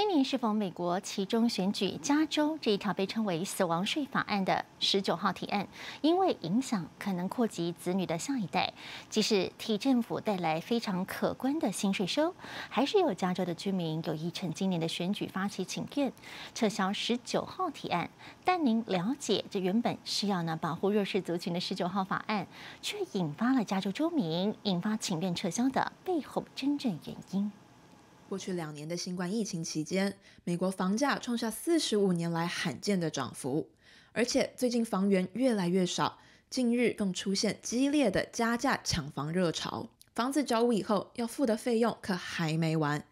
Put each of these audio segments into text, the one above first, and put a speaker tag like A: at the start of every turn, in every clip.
A: 今年是否美国其中选举加州这一条被称为“死亡税”法案的十九号提案，因为影响可能扩及子女的下一代，即使替政府带来非常可观的新税收，还是有加州的居民有意趁今年的选举发起请愿，撤销十九号提案。但您了解，这原本是要呢保护弱势族群的十九号法案，却引发了加州州民引发请愿撤销的背后真正原因？过去两年的新冠疫情期
B: 间，美国房价创下四十五年来罕见的涨幅，而且最近房源越来越少，近日更出现激烈的加价抢房热潮。房子交屋以后要付的费用可还没完，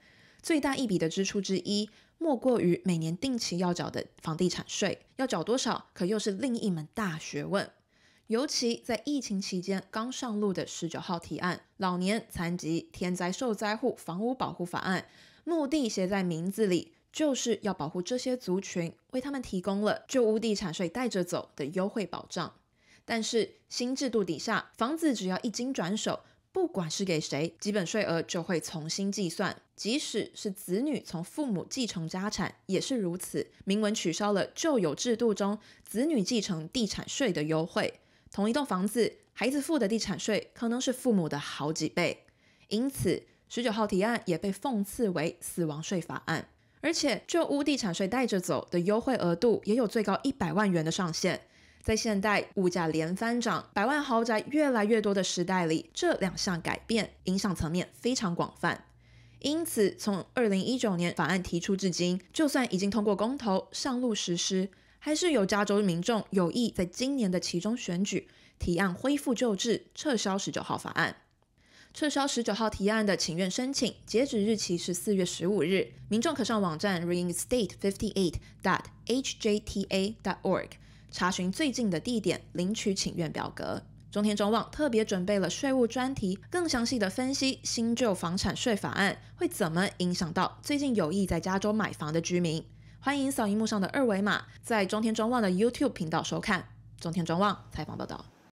B: 最大一笔的支出之一，莫过于每年定期要缴的房地产税，要缴多少，可又是另一门大学问。尤其在疫情期间刚上路的十九号提案《老年残疾天灾受灾户房屋保护法案》，目的写在名字里，就是要保护这些族群，为他们提供了旧屋地产税带着走的优惠保障。但是新制度底下，房子只要一经转手，不管是给谁，基本税额就会重新计算，即使是子女从父母继承家产也是如此。明文取消了旧有制度中子女继承地产税的优惠。同一栋房子，孩子付的地产税可能是父母的好几倍，因此十九号提案也被讽刺为“死亡税法案”。而且旧屋地产税带着走的优惠额度也有最高一百万元的上限。在现代物价连翻涨、百万豪宅越来越多的时代里，这两项改变影响层面非常广泛。因此，从二零一九年法案提出至今，就算已经通过公投上路实施。还是有加州民众有意在今年的其中选举提案恢复旧制，撤销19号法案。撤销19号提案的请愿申请截止日期是4月15日，民众可上网站 reinstate58.hjta.org 查询最近的地点领取请愿表格。中天中望特别准备了税务专题，更详细的分析新旧房产税法案会怎么影响到最近有意在加州买房的居民。欢迎扫荧幕上的二维码，在中天中望的 YouTube 频道收看中天中望采访报道。